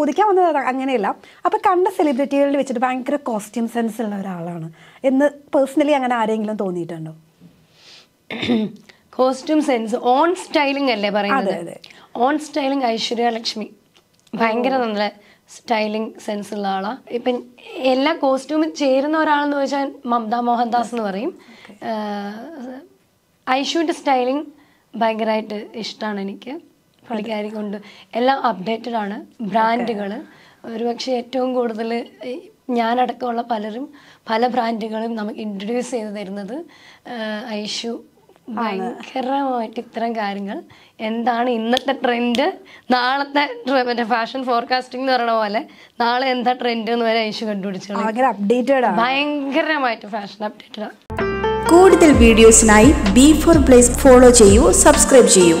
ചോദിക്കാൻ വന്നത് അങ്ങനെയല്ല അപ്പോൾ കണ്ട സെലിബ്രിറ്റികളിൽ വെച്ചിട്ട് ഭയങ്കര കോസ്റ്റ്യൂം സെൻസ് ഉള്ള ഒരാളാണ് എന്ന് പേഴ്സണലി അങ്ങനെ ആരെങ്കിലും തോന്നിയിട്ടുണ്ടോ കോസ്റ്റ്യൂം സെൻസ് ഓൺ സ്റ്റൈലിംഗ് അല്ലേ പറയുന്നത് ഓൺ സ്റ്റൈലിംഗ് ഐശ്വര്യ ലക്ഷ്മി ഭയങ്കര നല്ല സ്റ്റൈലിംഗ് സെൻസ് ഉള്ള ആളാണ് ഇപ്പം എല്ലാ കോസ്റ്റ്യൂമും ചേരുന്ന ഒരാളെന്ന് ചോദിച്ചാൽ മമത മോഹൻദാസ് എന്ന് പറയും ഐശുവിൻ്റെ സ്റ്റൈലിംഗ് ഭയങ്കരമായിട്ട് ഇഷ്ടമാണ് എനിക്ക് പുള്ളിക്കാരി കൊണ്ട് എല്ലാം അപ്ഡേറ്റഡ് ആണ് ബ്രാൻഡുകൾ ഒരുപക്ഷെ ഏറ്റവും കൂടുതൽ ഞാനടക്കമുള്ള പലരും പല ബ്രാൻഡുകളും നമുക്ക് ഇൻട്രൊഡ്യൂസ് ചെയ്ത് തരുന്നത് ഐഷു ഭയങ്കരമായിട്ട് ഇത്തരം കാര്യങ്ങൾ എന്താണ് ഇന്നത്തെ ട്രെൻഡ് നാളത്തെ മറ്റേ ഫാഷൻ ഫോർകാസ്റ്റിംഗ് എന്ന് പറയുന്ന പോലെ നാളെ എന്താ ട്രെൻഡ് എന്ന് വരെ ഐഷു കണ്ടുപിടിച്ചു ഭയങ്കരമായിട്ട് ഫാഷൻ അപ്ഡേറ്റഡ് ആണ് കൂടുതൽ വീഡിയോസിനായി ബി ഫോർ പ്ലേസ് ഫോളോ ചെയ്യൂ സബ്സ്ക്രൈബ് ചെയ്യൂ